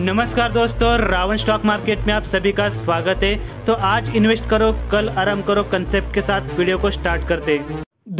नमस्कार दोस्तों Ravan stock market में आप सभी का स्वागत है तो आज इन्वेस्ट करो कल आराम करो कंसेप्ट के साथ वीडियो को स्टार्ट करते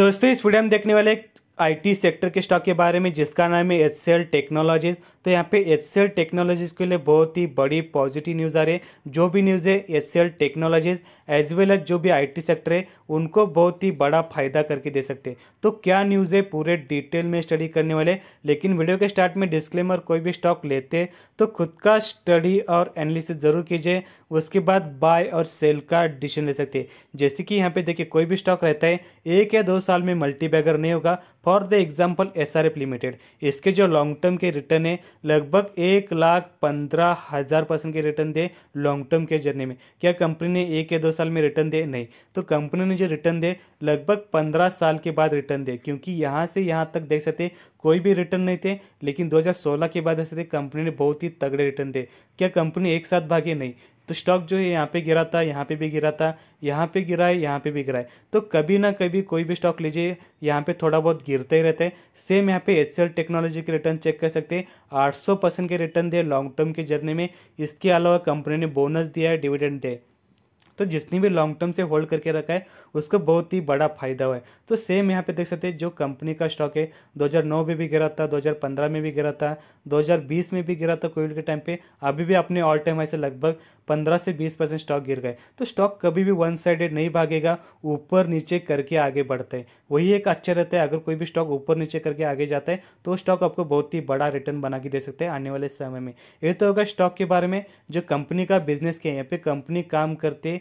दोस्तों इस वीडियो में देखने वाले आईटी सेक्टर के स्टॉक के बारे में जिसका नाम है एच टेक्नोलॉजीज़ तो यहाँ पे एच टेक्नोलॉजीज़ के लिए बहुत ही बड़ी पॉजिटिव न्यूज़ आ रही है जो भी न्यूज़ है H technologies as well as जो भी आईटी सेक्टर है उनको बहुत ही बड़ा फायदा करके दे सकते हैं तो क्या न्यूज़ है पूरे डिटेल में स्टडी करने वाले लेकिन वीडियो के स्टार्ट में डिस्क्लेमर कोई भी स्टॉक लेते तो खुद का स्टडी और एनालिसिस ज़रूर कीजिए उसके बाद बाय और सेल का डिसीजन ले सकते हैं जैसे कि यहाँ पे देखिए कोई भी स्टॉक रहता है एक या दो साल में मल्टी बैगर नहीं होगा for the example S R F limited इसके जो लॉन्ग टर्म के रिटर्न है लगभग एक लाख पंद्रह हज़ार परसेंट के रिटर्न दे लॉन्ग टर्म के जर्नी में क्या कंपनी ने एक या दो साल में रिटर्न दे नहीं तो कंपनी ने जो रिटर्न दे लगभग पंद्रह साल के बाद रिटर्न दे क्योंकि यहाँ से यहाँ तक देख सकते कोई भी रिटर्न नहीं थे लेकिन 2016 के बाद ऐसे थे कंपनी ने बहुत ही तगड़े रिटर्न दे क्या कंपनी एक साथ भागे नहीं तो स्टॉक जो है यहाँ पे गिरा था यहाँ पे भी गिरा था यहाँ पे गिरा है यहाँ पे भी गिरा है तो कभी ना कभी कोई भी स्टॉक लीजिए यहाँ पे थोड़ा बहुत गिरते ही रहते हैं सेम यहाँ पे एच टेक्नोलॉजी के रिटर्न चेक कर सकते हैं 800 परसेंट के रिटर्न दिए लॉन्ग टर्म के जर्नी में इसके अलावा कंपनी ने बोनस दिया है डिविडेंड दे तो जिसने भी लॉन्ग टर्म से होल्ड करके रखा है उसको बहुत ही बड़ा फायदा हुआ है तो सेम यहाँ पे देख सकते हैं जो कंपनी का स्टॉक है 2009 में भी गिरा था 2015 में भी गिरा था 2020 में भी गिरा था कोविड के टाइम पे अभी भी अपने ऑल टाइम ऐसे लगभग 15 से 20 परसेंट स्टॉक गिर गए तो स्टॉक कभी भी वन साइडेड नहीं भागेगा ऊपर नीचे करके आगे बढ़ते हैं वही एक अच्छा रहता है अगर कोई भी स्टॉक ऊपर नीचे करके आगे जाता है तो स्टॉक आपको बहुत ही बड़ा रिटर्न बना के दे सकते हैं आने वाले समय में ये तो होगा स्टॉक के बारे में जो कंपनी का बिजनेस के यहाँ पे कंपनी काम करते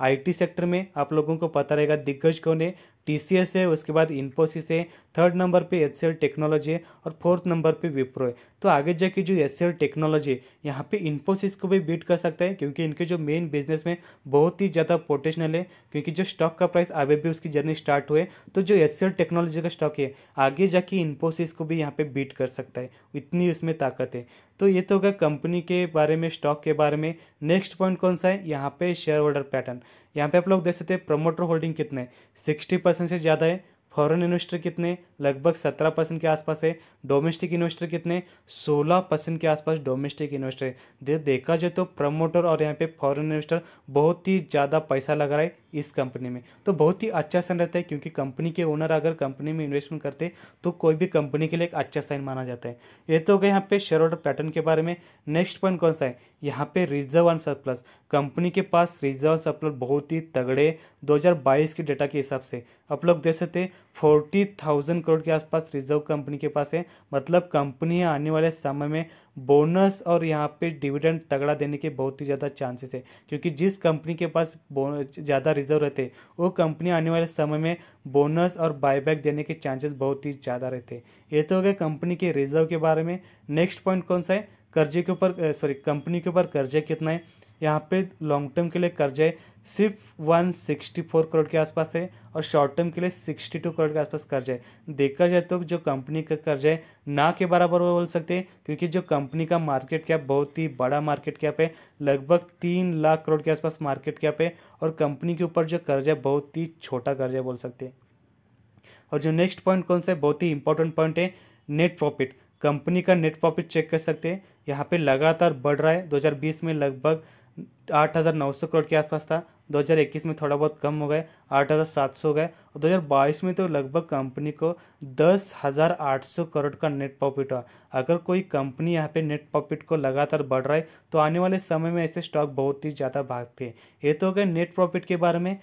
आईटी सेक्टर में आप लोगों को पता रहेगा दिग्गज कौन है टीसीएस है उसके बाद इन्फोसिस है थर्ड नंबर पे एचसीएल टेक्नोलॉजी है और फोर्थ नंबर पे विप्रो है तो आगे जाके जो एचसीएल टेक्नोलॉजी है यहाँ पे इन्फोसिस को भी बीट कर सकता है क्योंकि इनके जो मेन बिजनेस में बहुत ही ज़्यादा पोटेशनल है क्योंकि जो स्टॉक का प्राइस अभी भी उसकी जर्नी स्टार्ट हुए तो जो एचसीएल टेक्नोलॉजी का स्टॉक है आगे जाके इन्फोसिस को भी यहाँ पर बीट कर सकता है इतनी उसमें ताकत है तो ये तो होगा कंपनी के बारे में स्टॉक के बारे में नेक्स्ट पॉइंट कौन सा है यहाँ पे शेयर होल्डर पैटर्न यहाँ पे आप लोग देख सकते हैं प्रमोटर होल्डिंग कितना है सिक्सटी परसेंट से ज़्यादा है फॉरेन इन्वेस्टर कितने लगभग सत्रह परसेंट के आसपास है डोमेस्टिक इन्वेस्टर कितने सोलह परसेंट के आसपास डोमेस्टिक इन्वेस्टर है दे, देखा जाए तो प्रमोटर और यहाँ पे फॉरेन इन्वेस्टर बहुत ही ज़्यादा पैसा लग रहा है इस कंपनी में तो बहुत ही अच्छा साइन रहता है क्योंकि कंपनी के ओनर अगर कंपनी में इन्वेस्टमेंट करते तो कोई भी कंपनी के लिए एक अच्छा साइन माना जाता है ये तो गए यहाँ पे शेयर होल्डर पैटर्न के बारे में नेक्स्ट पॉइंट कौन सा है यहाँ पे रिजर्व एंड सरप्लस कंपनी के पास रिजर्व सरप्लस बहुत ही तगड़े 2022 के डेटा के हिसाब से आप लोग देख सकते हैं फोर्टी थाउजेंड करोड़ के आसपास रिजर्व कंपनी के पास है मतलब कंपनी आने वाले समय में बोनस और यहाँ पे डिविडेंड तगड़ा देने के बहुत ही ज़्यादा चांसेस है क्योंकि जिस कंपनी के पास ज़्यादा रिजर्व रहते वो कंपनी आने वाले समय में बोनस और बायबैक देने के चांसेस बहुत ही ज़्यादा रहते ये तो हो गया कंपनी के रिजर्व के बारे में नेक्स्ट पॉइंट कौन सा है कर्जे के ऊपर सॉरी कंपनी के ऊपर कर्जा कितना है यहाँ पे लॉन्ग टर्म के लिए कर्जे है सिर्फ वन सिक्सटी फोर करोड़ के आसपास है और शॉर्ट टर्म के लिए सिक्सटी टू करोड़ के आसपास कर्जा है देखा जाए तो जो कंपनी का कर्जा है ना के बराबर बोल सकते हैं क्योंकि जो कंपनी का मार्केट कैप बहुत ही बड़ा मार्केट कैप है लगभग तीन लाख करोड़ के आसपास मार्केट कैप है और कंपनी के ऊपर जो कर्जा है बहुत ही छोटा कर्जा बोल सकते हैं और जो नेक्स्ट पॉइंट कौन सा है बहुत ही इंपॉर्टेंट पॉइंट है नेट प्रॉफिट कंपनी का नेट प्रॉफिट चेक कर सकते हैं यहाँ पे लगातार बढ़ रहा है 2020 में लगभग 8,900 करोड़ के आसपास था 2021 में थोड़ा बहुत कम हो गए 8,700 हो गए और 2022 में तो लगभग कंपनी को 10,800 करोड़ का नेट प्रॉफिट हुआ अगर कोई कंपनी यहाँ पे नेट प्रॉफिट को लगातार बढ़ रहा है तो आने वाले समय में ऐसे स्टॉक बहुत ही ज़्यादा भागते हैं ये तो हो गए नेट प्रॉफिट के बारे में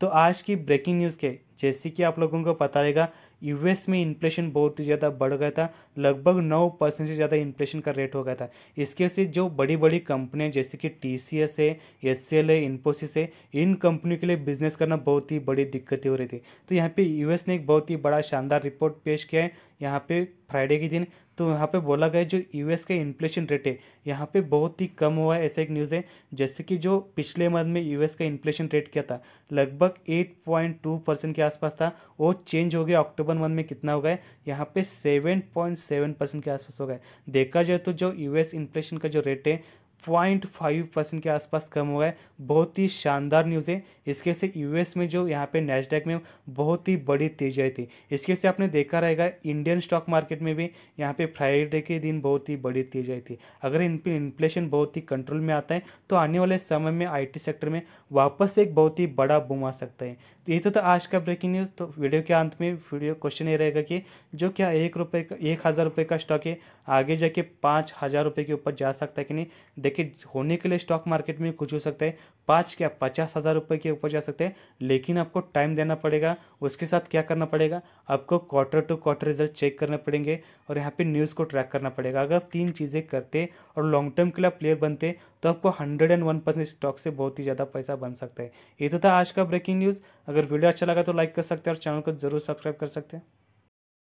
तो आज की ब्रेकिंग न्यूज़ के जैसे कि आप लोगों को पता रहेगा यूएस में इन्फ्लेशन बहुत ही ज़्यादा बढ़ गया था लगभग नौ परसेंट से ज़्यादा इन्फ्लेशन का रेट हो गया था इसके से जो बड़ी बड़ी कंपनियां जैसे कि टी सी एस है एस सी एल है इन्फोसिस है इन कंपनियों के लिए बिजनेस करना बहुत ही बड़ी दिक्कतें हो रही थी तो यहाँ पे यूएस ने एक बहुत ही बड़ा शानदार रिपोर्ट पेश किया है यहाँ पे फ्राइडे के दिन तो यहाँ पे बोला गया जो यूएस का इन्फ्लेशन रेट है यहाँ पे बहुत ही कम हुआ है ऐसा एक न्यूज़ है जैसे कि जो पिछले मंथ में यूएस का इन्फ्लेशन रेट क्या था लगभग एट पॉइंट टू परसेंट के आसपास था वो चेंज हो गया अक्टूबर मंथ में कितना हो गया यहाँ पे सेवन पॉइंट सेवन परसेंट के आसपास हो गए देखा जाए तो जो यूएस इन्फ्लेशन का जो रेट है पॉइंट फाइव परसेंट के आसपास कम हुआ है बहुत ही शानदार न्यूज़ है इसके से यूएस में जो यहाँ पे नेस्डेक में बहुत ही बड़ी तेजी आई थी इसके से आपने देखा रहेगा इंडियन स्टॉक मार्केट में भी यहाँ पे फ्राइडे के दिन बहुत ही बड़ी तेजी आई थी अगर इन पर इन्फ्लेशन बहुत ही कंट्रोल में आता है तो आने वाले समय में आई सेक्टर में वापस एक बहुत ही बड़ा बूम आ सकता है तो ये तो था आज का ब्रेकिंग न्यूज़ तो वीडियो के अंत में वीडियो क्वेश्चन ये रहेगा कि जो क्या एक रुपये का एक हज़ार रुपये का स्टॉक है आगे जाके पाँच हज़ार रुपये के ऊपर जा सकता है कि नहीं देख देखिए होने के लिए स्टॉक मार्केट में कुछ हो सकता है पाँच क्या पचास हज़ार रुपये के ऊपर जा सकते हैं लेकिन आपको टाइम देना पड़ेगा उसके साथ क्या करना पड़ेगा आपको quarter to quarter result check करने पड़ेंगे और यहाँ पे न्यूज़ को ट्रैक करना पड़ेगा अगर आप तीन चीज़ें करते और लॉन्ग टर्म के लिए प्लेयर बनते तो आपको hundred and one percent stock से बहुत ही ज़्यादा पैसा बन सकता है ये तो था आज का ब्रेकिंग न्यूज़ अगर वीडियो अच्छा लगा तो लाइक कर सकते हैं और चैनल को जरूर सब्सक्राइब कर सकते हैं